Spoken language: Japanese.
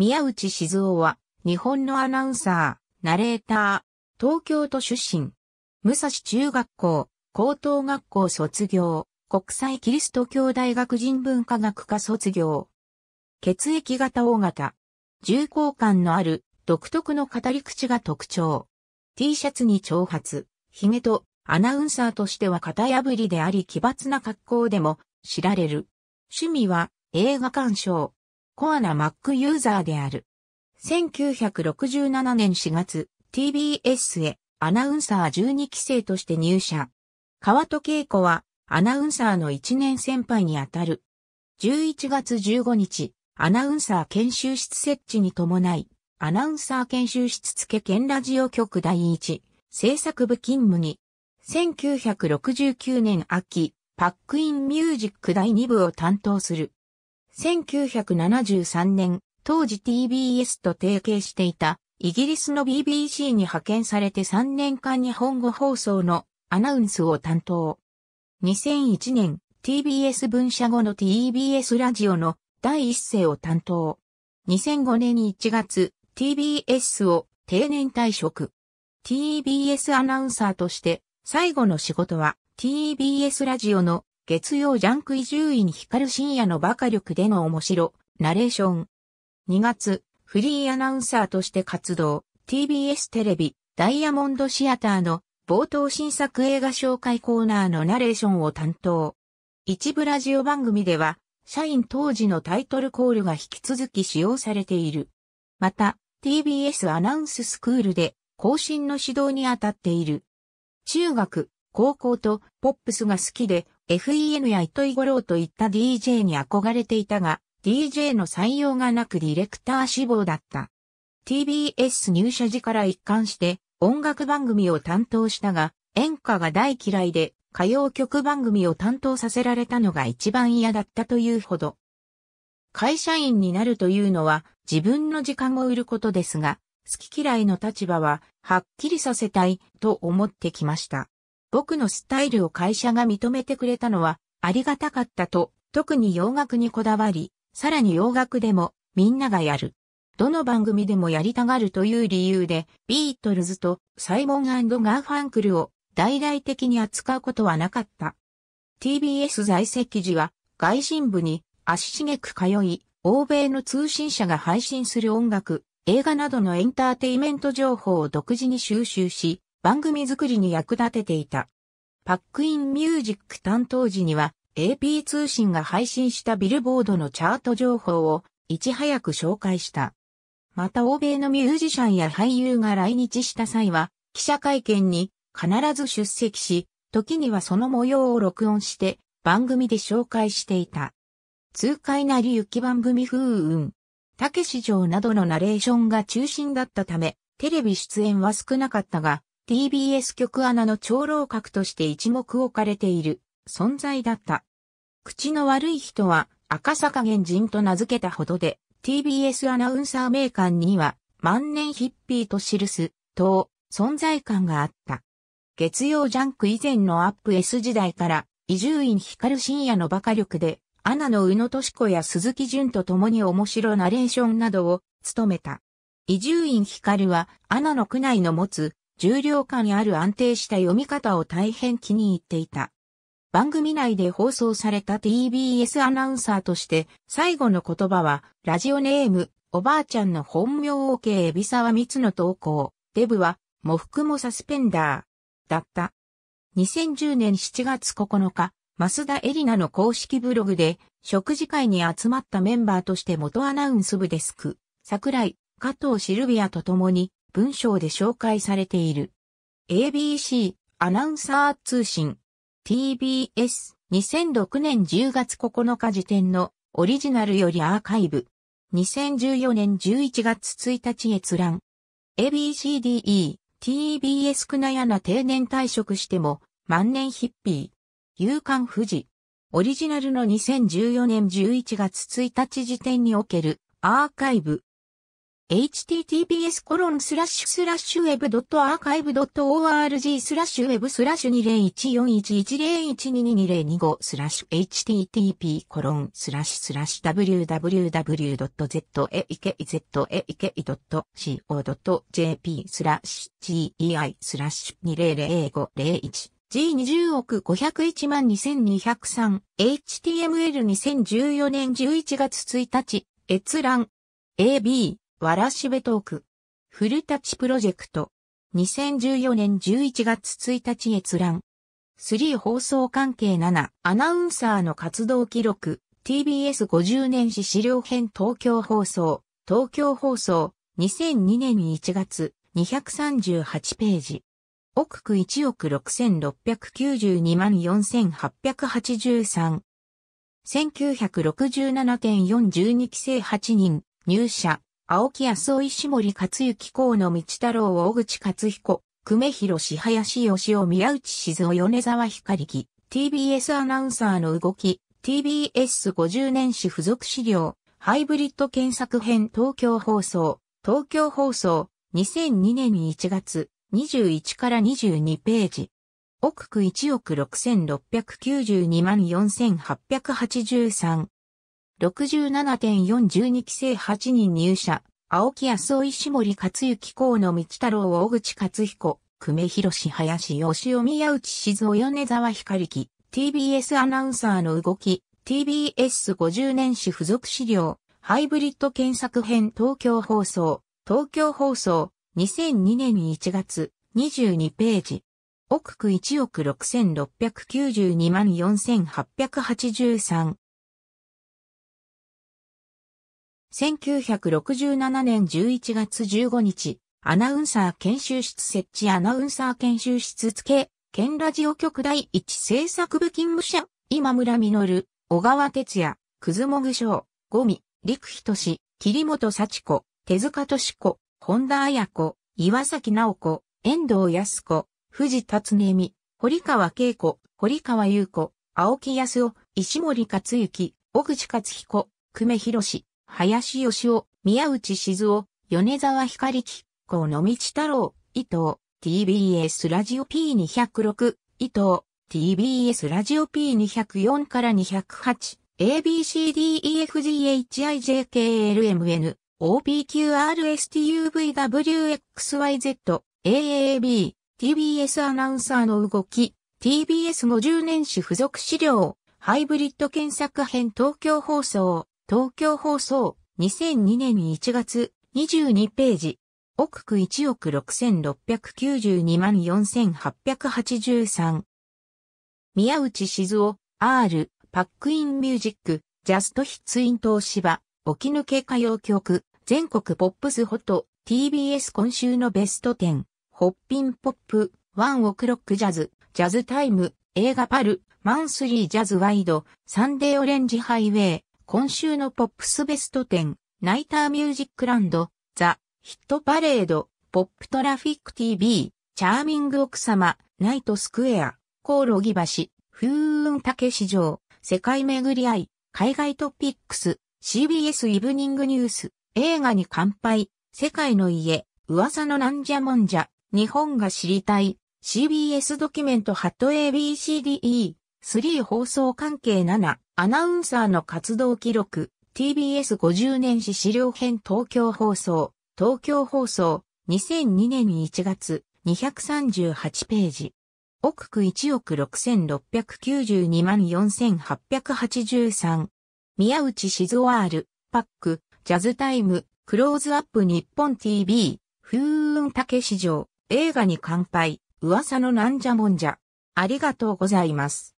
宮内静夫は、日本のアナウンサー、ナレーター、東京都出身、武蔵中学校、高等学校卒業、国際キリスト教大学人文科学科卒業。血液型 O 型。重厚感のある独特の語り口が特徴。T シャツに長髪、髭とアナウンサーとしては型破りであり奇抜な格好でも知られる。趣味は映画鑑賞、コアな Mac ユーザーである。1967年4月、TBS へアナウンサー12期生として入社。川戸恵子はアナウンサーの1年先輩にあたる。11月15日、アナウンサー研修室設置に伴い、アナウンサー研修室付県ラジオ局第一、制作部勤務に、1969年秋、パックインミュージック第2部を担当する。1973年、当時 TBS と提携していたイギリスの BBC に派遣されて3年間日本語放送のアナウンスを担当。2001年、TBS 分社後の TBS ラジオの第一声を担当。2005年1月、TBS を定年退職。TBS アナウンサーとして、最後の仕事は TBS ラジオの月曜ジャンク伊集院光深夜のバカ力での面白、ナレーション。2月、フリーアナウンサーとして活動、TBS テレビ、ダイヤモンドシアターの冒頭新作映画紹介コーナーのナレーションを担当。一部ラジオ番組では、社員当時のタイトルコールが引き続き使用されている。また、TBS アナウンススクールで、更新の指導に当たっている。中学、高校とポップスが好きで FEN や糸井五郎といった DJ に憧れていたが、DJ の採用がなくディレクター志望だった。TBS 入社時から一貫して音楽番組を担当したが、演歌が大嫌いで歌謡曲番組を担当させられたのが一番嫌だったというほど。会社員になるというのは自分の時間を売ることですが、好き嫌いの立場ははっきりさせたいと思ってきました。僕のスタイルを会社が認めてくれたのはありがたかったと、特に洋楽にこだわり、さらに洋楽でもみんながやる。どの番組でもやりたがるという理由で、ビートルズとサイモンガーファンクルを大々的に扱うことはなかった。TBS 在籍時は外信部に足しげく通い、欧米の通信社が配信する音楽、映画などのエンターテイメント情報を独自に収集し、番組作りに役立てていた。パックインミュージック担当時には AP 通信が配信したビルボードのチャート情報をいち早く紹介した。また欧米のミュージシャンや俳優が来日した際は記者会見に必ず出席し、時にはその模様を録音して番組で紹介していた。痛快なり雪番組風雲、たけし城などのナレーションが中心だったため、テレビ出演は少なかったが、TBS 局アナの長老格として一目置かれている存在だった。口の悪い人は赤坂原人と名付けたほどで、TBS アナウンサー名鑑には万年ヒッピーと記す、と存在感があった。月曜ジャンク以前のアップ S 時代から、伊集院光深夜の馬鹿力で、アナの宇野敏子や鈴木淳と共に面白ナレーションなどを務めた。伊集院光は、アナの区内の持つ重量感ある安定した読み方を大変気に入っていた。番組内で放送された TBS アナウンサーとして、最後の言葉は、ラジオネーム、おばあちゃんの本名 OK 海老沢光の投稿、デブは、ふ服もサスペンダー、だった。2010年7月9日、増田エリナの公式ブログで、食事会に集まったメンバーとして元アナウンス部デスク、桜井、加藤シルビアと共に、文章で紹介されている。ABC アナウンサー通信 TBS 2006年10月9日時点のオリジナルよりアーカイブ2014年11月1日閲覧 ABCDE TBS くなやな定年退職しても万年ヒッピー勇敢富士オリジナルの2014年11月1日時点におけるアーカイブ https コロンスラッシュスラッシュウェブドットアーカイブドット org スラッシュウェブスラッシュ20141101222025スラッシュ http コロンスラッシュスラッシュ www.zeikei.co.jp スラッシュ gei スラッシュ200501 G20 億501万2203 HTML2014 年11月1日閲覧 AB わらしべトーク。古立プロジェクト。2014年11月1日閲覧。3放送関係7。アナウンサーの活動記録。TBS50 年史資料編東京放送。東京放送。2002年1月。238ページ。奥区1億6692万4883。1967.412期生8人、入社、青木康夫石森克之河野道太郎大口克彦、久米広志林義雄宮内静夫米沢光樹、TBS アナウンサーの動き、TBS50 年史付属資料、ハイブリッド検索編東京放送、東京放送、2002年1月、21から22ページ。奥区1億6692万4883。67.412期生8人入社、青木康夫石森克之河野道太郎大口克彦、久米宏林吉尾宮内静雄米沢光樹、TBS アナウンサーの動き、TBS50 年史付属資料、ハイブリッド検索編東京放送、東京放送、2002年1月、22ページ。億区1億6692万4883。1967年11月15日、アナウンサー研修室設置アナウンサー研修室付け、県ラジオ局第一制作部勤務者、今村実、小川哲也、くずもぐしょう、五味、陸人氏、桐本幸子、手塚敏子、本田彩子、岩崎直子、遠藤康子、藤達音美、堀川恵子、堀川優子、青木康夫、石森克之、小口克彦、久米博士、林義雄、宮内静夫、米沢光紀、河野道太郎、伊藤、TBS ラジオ P206、伊藤、TBS ラジオ P204 から208、ABCDEFGHIJKLMN、OPQRSTUVWXYZ、AAB、TBS アナウンサーの動き、TBS50 年史付属資料、ハイブリッド検索編東京放送。東京放送、2002年1月、22ページ。億区1億6692万4883。宮内静夫、R、パックインミュージック、ジャストヒッツイント芝、起き抜け歌謡曲、全国ポップスホト、TBS 今週のベスト10、ホッピンポップ、ワンオクロックジャズ、ジャズタイム、映画パル、マンスリージャズワイド、サンデーオレンジハイウェイ、今週のポップスベスト10、ナイターミュージックランド、ザ、ヒットパレード、ポップトラフィック TV、チャーミング奥様、ナイトスクエア、コオロギ橋、風雲竹市場、世界巡り合い、海外トピックス、CBS イブニングニュース、映画に乾杯、世界の家、噂のなんじゃもんじゃ、日本が知りたい、CBS ドキュメントハット ABCDE、3放送関係7、アナウンサーの活動記録、TBS50 年史資料編東京放送、東京放送、2002年1月、238ページ。奥区1億6692万4883。宮内静ワール、パック、ジャズタイム、クローズアップ日本 TV、風雲竹市場、映画に乾杯、噂のなんじゃもんじゃ。ありがとうございます。